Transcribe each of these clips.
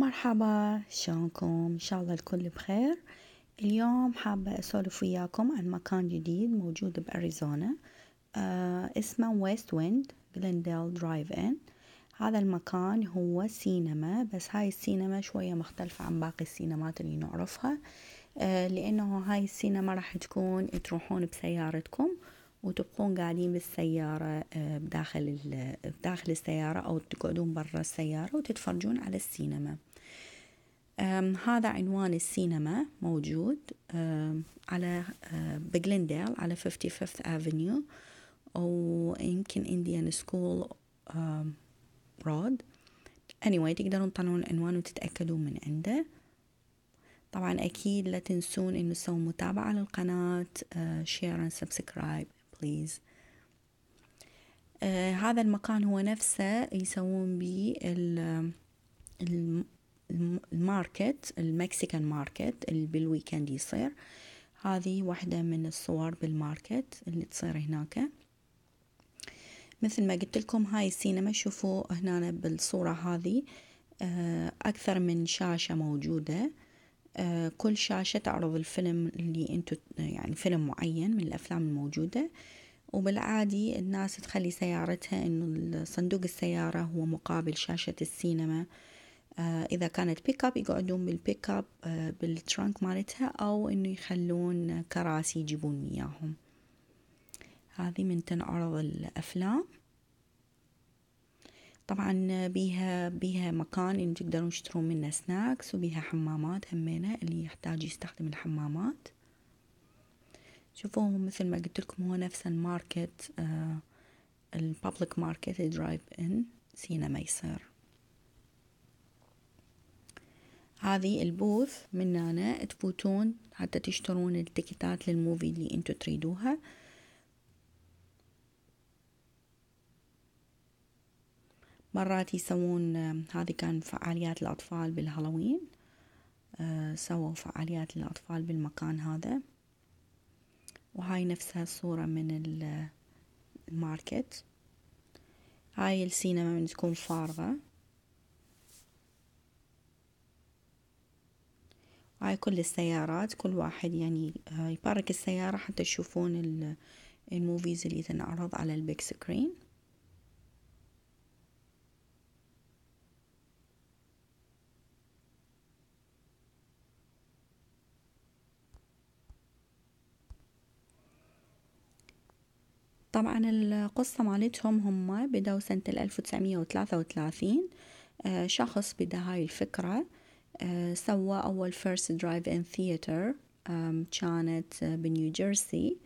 مرحبا شلونكم ان شاء الله الكل بخير اليوم حابة اسولف وياكم عن مكان جديد موجود باريزونا آه اسمه ويست ويند جلنديل درايف ان هذا المكان هو سينما بس هاي السينما شوية مختلفة عن باقي السينمات اللي نعرفها آه لانه هاي السينما راح تكون تروحون بسيارتكم وتبقون قاعدين بالسيارة آه، بداخل بداخل السيارة أو تقعدون برا السيارة وتتفرجون على السينما هذا عنوان السينما موجود على بجلنديل على 55th افنيو يمكن انديان سكول رود anyway تقدرون تطلعون العنوان وتتاكدون من عنده طبعا أكيد لا تنسون إنه تسووا متابعة للقناة شير اند سبسكرايب بليز هذا المكان هو نفسه يسوون بيه الماركت المكسيكان ماركت اللي بالويكند يصير هذه واحدة من الصور بالماركت اللي تصير هناك مثل ما قلت لكم هاي السينما شوفوا هنا بالصورة هذه آه، أكثر من شاشة موجودة آه، كل شاشة تعرض الفيلم اللي انتو يعني فيلم معين من الأفلام الموجودة وبالعادي الناس تخلي سيارتها انه صندوق السيارة هو مقابل شاشة السينما آه، إذا كانت بيك أب يقعدون بالبيك أب بالترنك مالتها أو إنه يخلون كراسي يجيبون مياهم هذه من تنعرض الأفلام طبعا بيها بيها مكان إن تقدرون تشترون منه سناكس وبيها حمامات همينة اللي يحتاج يستخدم الحمامات شوفوه مثل ما قلت لكم هو نفس الماركت البابليك ماركت درايف ان سينما يصير هذه البوث من هنا تفوتون حتى تشترون التيكتات للموفي اللي انتو تريدوها مرات يسوون هذه كان فعاليات الأطفال بالهالوين آه، سووا فعاليات الاطفال بالمكان هذا وهاي نفسها الصورة من الماركت هاي السينما من تكون فارغة هاي كل السيارات كل واحد يعني آه، يبارك السيارة حتى تشوفون الموفيز اللي تنعرض على البيك سكرين طبعا القصة مالتهم هم بدأوا سنة 1933 آه، شخص بدا هاي الفكرة آه، سوى أول فيرست درايف إن ثياتر كانت آه، بنيو جيرسي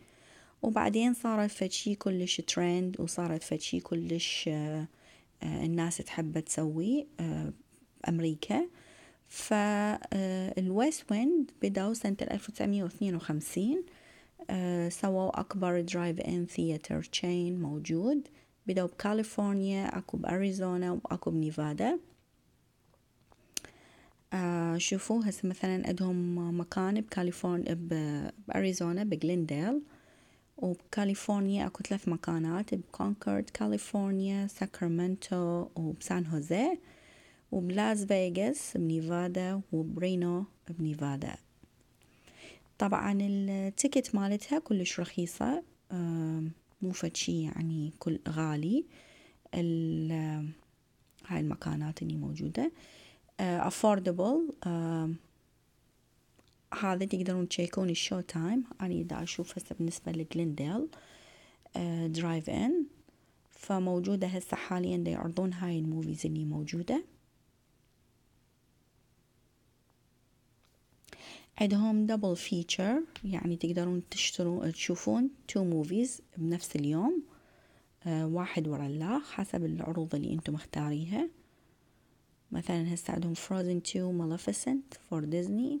وبعدين صارت فتشي كلش ترند وصارت فتشي كلش آه، الناس تحب تسوي بأمريكا فالويست ويند بدأوا سنة 1952 سووا أكبر درايف إن ثياتر تشين موجود بدأوا بكاليفورنيا أكو بأريزونا وأكو بنيفادا آه، شوفوا هسه مثلا عندهم مكان بكاليفورنيا بأريزونا بجلنديل وبكاليفورنيا اكو ثلاث مكانات بكونكورد كاليفورنيا ساكرامنتو وبسان هوزي وبلاس فيغاس بنيفادا وبرينو بنيفادا طبعا التيكت مالتها كلش رخيصة آه، مو فتشي يعني كل غالي هاي المكانات اللي موجودة آه، affordable آه، هذا تقدرون تشيكون الشو تايم أنا دا أشوف هسه بالنسبة لجلنديل درايف إن فموجودة هسه حاليا دا يعرضون هاي الموفيز اللي موجودة عندهم دبل فيتشر يعني تقدرون تشتروا تشوفون تو موفيز بنفس اليوم آه، واحد ورا الله حسب العروض اللي انتم مختاريها مثلا هسه عندهم فروزن 2 ماليفيسنت فور ديزني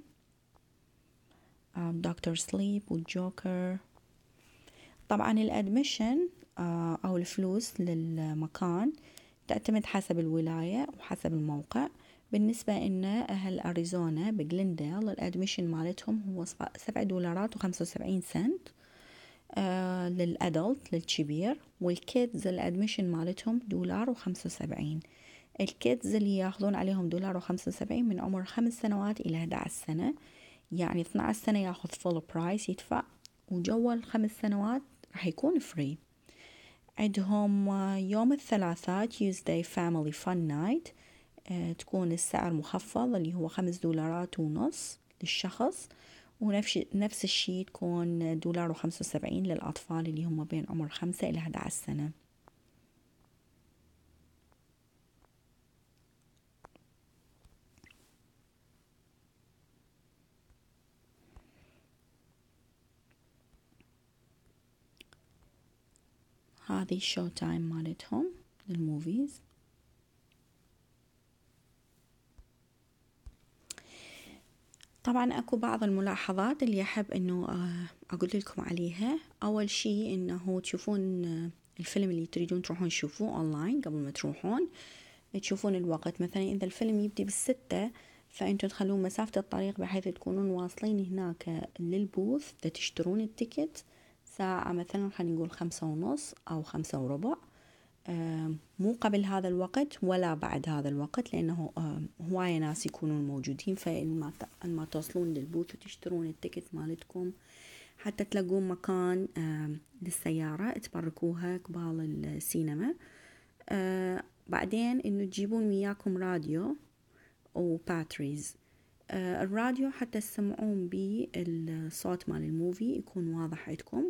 دكتور سليب والجوكر طبعا الادمشن آه، او الفلوس للمكان تعتمد حسب الولاية وحسب الموقع بالنسبة إن أهل أريزونا بجلنديل الأدميشن مالتهم هو سبعة دولارات وخمسة وسبعين سنت آه للأدلت للكبير والكيدز الأدميشن مالتهم دولار وخمسة وسبعين الكيدز اللي ياخذون عليهم دولار وخمسة وسبعين من عمر خمس سنوات إلى 11 سنة يعني 12 سنة ياخذ فول برايس يدفع وجوا الخمس سنوات راح يكون فري عندهم يوم الثلاثاء تيوزداي فاميلي فان نايت تكون السعر مخفض اللي هو خمس دولارات ونص للشخص ونفس نفس الشيء تكون دولار وخمسة وسبعين للأطفال اللي هم بين عمر خمسة إلى 11 سنة هذه الشو تايم مالتهم للموفيز طبعا اكو بعض الملاحظات اللي احب انه آه، اقول لكم عليها اول شيء انه تشوفون آه، الفيلم اللي تريدون تروحون تشوفوه اونلاين قبل ما تروحون تشوفون الوقت مثلا اذا الفيلم يبدي بالستة فانتم تخلون مسافة الطريق بحيث تكونون واصلين هناك للبوث تشترون التيكت ساعة مثلا خلينا نقول خمسة ونص أو خمسة وربع مو قبل هذا الوقت ولا بعد هذا الوقت لأنه هواية ناس يكونون موجودين فإن ما توصلون للبوث وتشترون التكت مالتكم حتى تلاقون مكان للسيارة تبركوها قبال السينما بعدين إنه تجيبون وياكم راديو باتريز الراديو حتى تسمعون بيه الصوت مال الموفي يكون واضح عندكم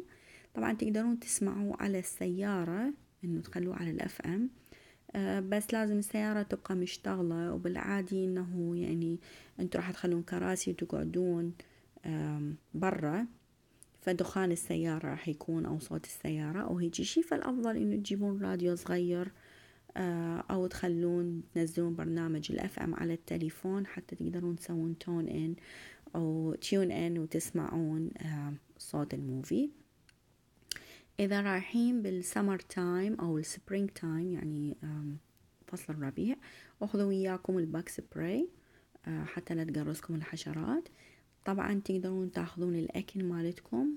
طبعا تقدرون تسمعوه على السيارة انه تخلوه على الاف ام آه، بس لازم السيارة تبقى مشتغلة وبالعادي انه يعني انتوا راح تخلون كراسي وتقعدون برا فدخان السيارة راح يكون أو صوت السيارة أو هيجي شي فالأفضل إنه تجيبون راديو صغير آه، أو تخلون تنزلون برنامج الأف أم على التليفون حتى تقدرون تسوون تون إن أو تيون إن وتسمعون صوت الموفي إذا رايحين بالسمر تايم أو السبرينج تايم يعني فصل الربيع أخذوا وياكم الباك سبراي آه، حتى لا تقرصكم الحشرات طبعا تقدرون تاخذون الأكل مالتكم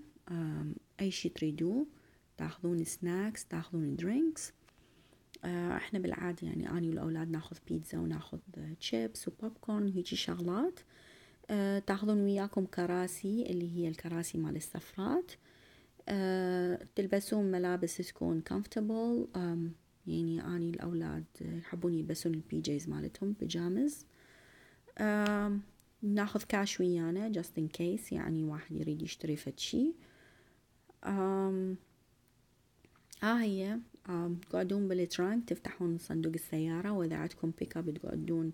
أي شي تريدوه تاخذون سناكس تاخذون درينكس آه، احنا بالعاده يعني اني والاولاد ناخذ بيتزا وناخذ تشيبس وبوب كورن هيجي شغلات آه، تاخذون وياكم كراسي اللي هي الكراسي مال السفرات آه، تلبسون ملابس تكون comfortable يعني أني الأولاد يحبون يلبسون البي جيز مالتهم بيجامز ناخذ كاش ويانا جاست ان كيس يعني واحد يريد يشتري فد شي آه هي آه تقعدون بالترانك تفتحون صندوق السيارة وإذا عندكم بيك اب تقعدون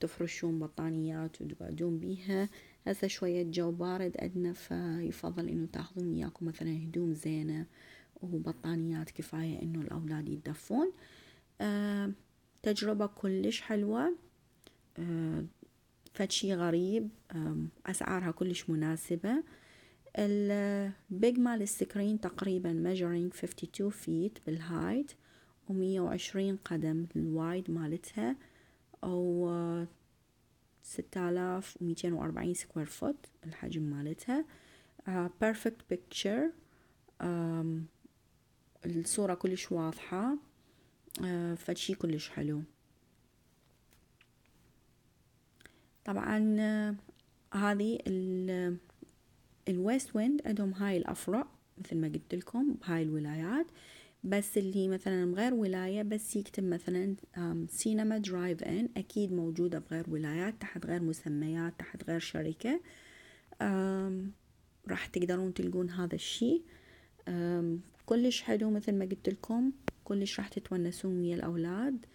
تفرشون بطانيات وتقعدون بيها هسه شوية جو بارد عندنا فيفضل انه تاخذون وياكم مثلا هدوم زينة وبطانيات كفاية انه الاولاد يدفون أه تجربة كلش حلوة أه فشي غريب اسعارها كلش مناسبة البيج آه، مال السكرين تقريبا ميجرين 52 فيت بالهايت و120 قدم الوايد مالتها او آه، ستة آلاف وميتين وأربعين سكوير فوت الحجم مالتها بيرفكت uh, بيكتشر um, الصورة كلش واضحة uh, آه، فشي كلش حلو طبعا uh, هذه الويست ويند عندهم هاي الأفرع مثل ما قلت لكم بهاي الولايات بس اللي مثلا بغير ولاية بس يكتب مثلا سينما درايف ان أكيد موجودة بغير ولايات تحت غير مسميات تحت غير شركة راح تقدرون تلقون هذا الشي كلش حلو مثل ما قلت لكم كلش راح تتونسون ويا الأولاد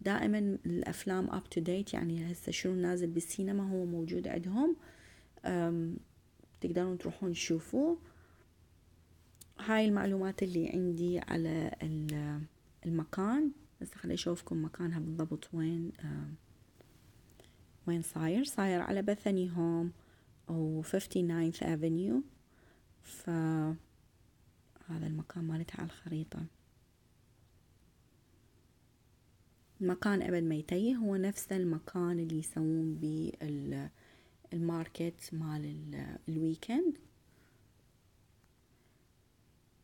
دائما الأفلام أب تو ديت يعني هسه شنو نازل بالسينما هو موجود عندهم تقدرون تروحون تشوفوه هاي المعلومات اللي عندي على المكان بس خلي اشوفكم مكانها بالضبط وين آه، وين صاير صاير على بثني هوم و 59th افنيو ف هذا المكان مالتها على الخريطة المكان أبد ما يتيه هو نفس المكان اللي يسوون بيه الماركت مال الويكند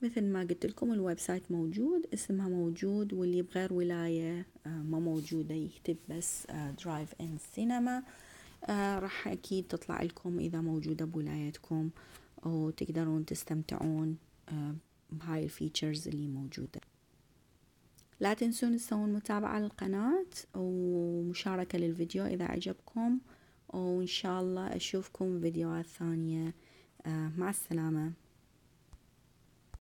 مثل ما قلت لكم الويب سايت موجود اسمها موجود واللي بغير ولاية آه، ما موجودة يكتب بس درايف ان سينما راح اكيد تطلع لكم اذا موجودة بولايتكم وتقدرون تستمتعون آه، بهاي الفيتشرز اللي موجودة لا تنسون تسوون متابعة للقناة ومشاركة للفيديو إذا عجبكم وإن شاء الله أشوفكم فيديوهات ثانية آه، مع السلامة